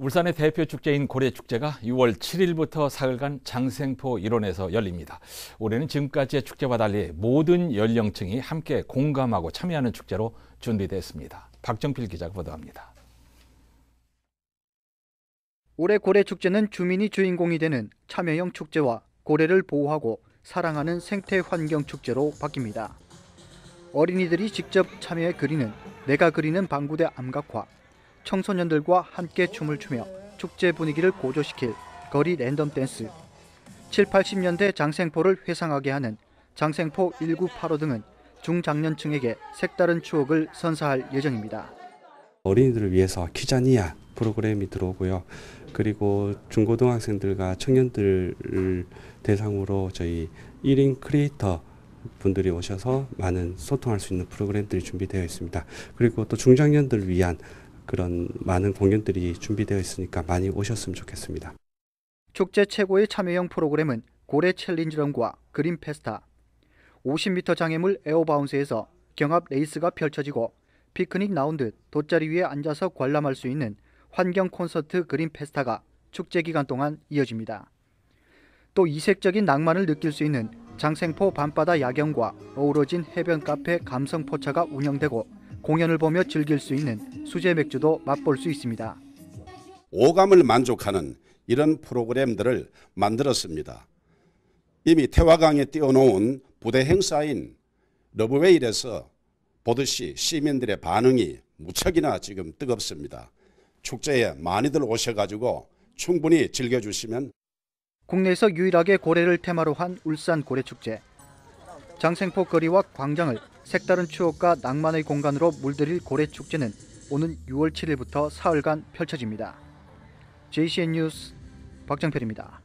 울산의 대표 축제인 고래축제가 6월 7일부터 사흘간 장생포 일원에서 열립니다. 올해는 지금까지의 축제와 달리 모든 연령층이 함께 공감하고 참여하는 축제로 준비됐습니다. 박정필 기자가 보도합니다. 올해 고래축제는 주민이 주인공이 되는 참여형 축제와 고래를 보호하고 사랑하는 생태환경축제로 바뀝니다. 어린이들이 직접 참여해 그리는 내가 그리는 방구대 암각화, 청소년들과 함께 춤을 추며 축제 분위기를 고조시킬 거리 랜덤 댄스, 7, 80년대 장생포를 회상하게 하는 장생포 1985 등은 중장년층에게 색다른 추억을 선사할 예정입니다. 어린이들을 위해서 키자니아 프로그램이 들어오고요. 그리고 중고등학생들과 청년들을 대상으로 저희 1인 크리에이터 분들이 오셔서 많은 소통할 수 있는 프로그램들이 준비되어 있습니다. 그리고 또 중장년들을 위한 그런 많은 공연들이 준비되어 있으니까 많이 오셨으면 좋겠습니다. 축제 최고의 참여형 프로그램은 고래 챌린지런과 그린 페스타, 50m 장애물 에어바운스에서 경합 레이스가 펼쳐지고 피크닉 라운드 돗자리 위에 앉아서 관람할 수 있는 환경 콘서트 그린 페스타가 축제 기간 동안 이어집니다. 또 이색적인 낭만을 느낄 수 있는 장생포 밤바다 야경과 어우러진 해변 카페 감성 포차가 운영되고 공연을 보며 즐길 수 있는 수제 맥주도 맛볼 수 있습니다. 오감을 만족하는 이런 프로그램들을 만들었습니다. 이미 태화강에 띄워놓은 부대 행사인 러브웨일에서 보듯이 시민들의 반응이 무척이나 지금 뜨겁습니다. 축제에 많이들 오셔가지고 충분히 즐겨주시면 국내에서 유일하게 고래를 테마로 한 울산 고래축제 장생포 거리와 광장을 색다른 추억과 낭만의 공간으로 물들일 고래축제는 오는 6월 7일부터 사흘간 펼쳐집니다. JCN 뉴스 박정필입니다.